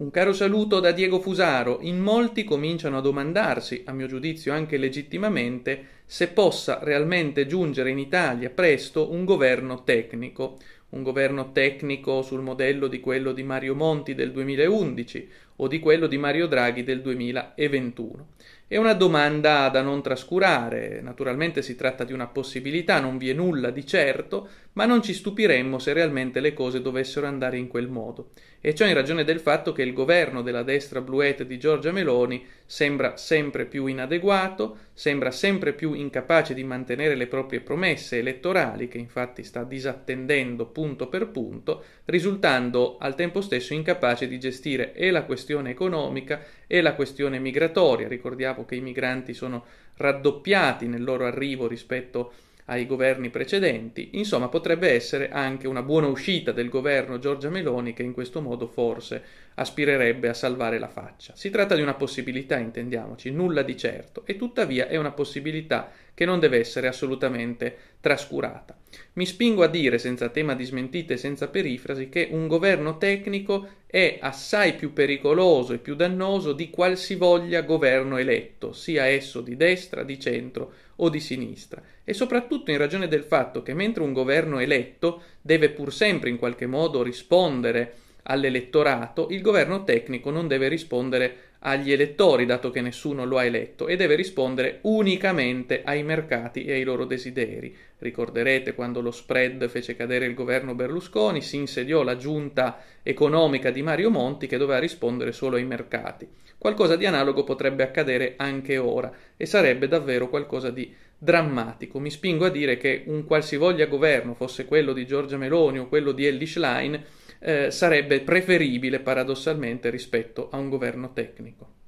Un caro saluto da Diego Fusaro. In molti cominciano a domandarsi, a mio giudizio anche legittimamente, se possa realmente giungere in Italia presto un governo tecnico, un governo tecnico sul modello di quello di Mario Monti del 2011 o di quello di Mario Draghi del 2021. È una domanda da non trascurare, naturalmente si tratta di una possibilità, non vi è nulla di certo, ma non ci stupiremmo se realmente le cose dovessero andare in quel modo, e ciò in ragione del fatto che il governo della destra bluette di Giorgia Meloni sembra sempre più inadeguato, sembra sempre più incapace di mantenere le proprie promesse elettorali, che infatti sta disattendendo punto per punto, risultando al tempo stesso incapace di gestire e la questione economica e la questione migratoria. Ricordiamo che i migranti sono raddoppiati nel loro arrivo rispetto a ai governi precedenti, insomma potrebbe essere anche una buona uscita del governo Giorgia Meloni che in questo modo forse aspirerebbe a salvare la faccia. Si tratta di una possibilità, intendiamoci, nulla di certo, e tuttavia è una possibilità che non deve essere assolutamente trascurata. Mi spingo a dire, senza tema di smentite e senza perifrasi, che un governo tecnico è assai più pericoloso e più dannoso di qualsivoglia governo eletto, sia esso di destra, di centro o di sinistra, e soprattutto in ragione del fatto che mentre un governo eletto deve pur sempre in qualche modo rispondere all'elettorato, il governo tecnico non deve rispondere agli elettori, dato che nessuno lo ha eletto, e deve rispondere unicamente ai mercati e ai loro desideri. Ricorderete quando lo spread fece cadere il governo Berlusconi, si insediò la giunta economica di Mario Monti che doveva rispondere solo ai mercati. Qualcosa di analogo potrebbe accadere anche ora e sarebbe davvero qualcosa di drammatico. Mi spingo a dire che un qualsivoglia governo, fosse quello di Giorgia Meloni o quello di Ellis Line, eh, sarebbe preferibile paradossalmente rispetto a un governo tecnico.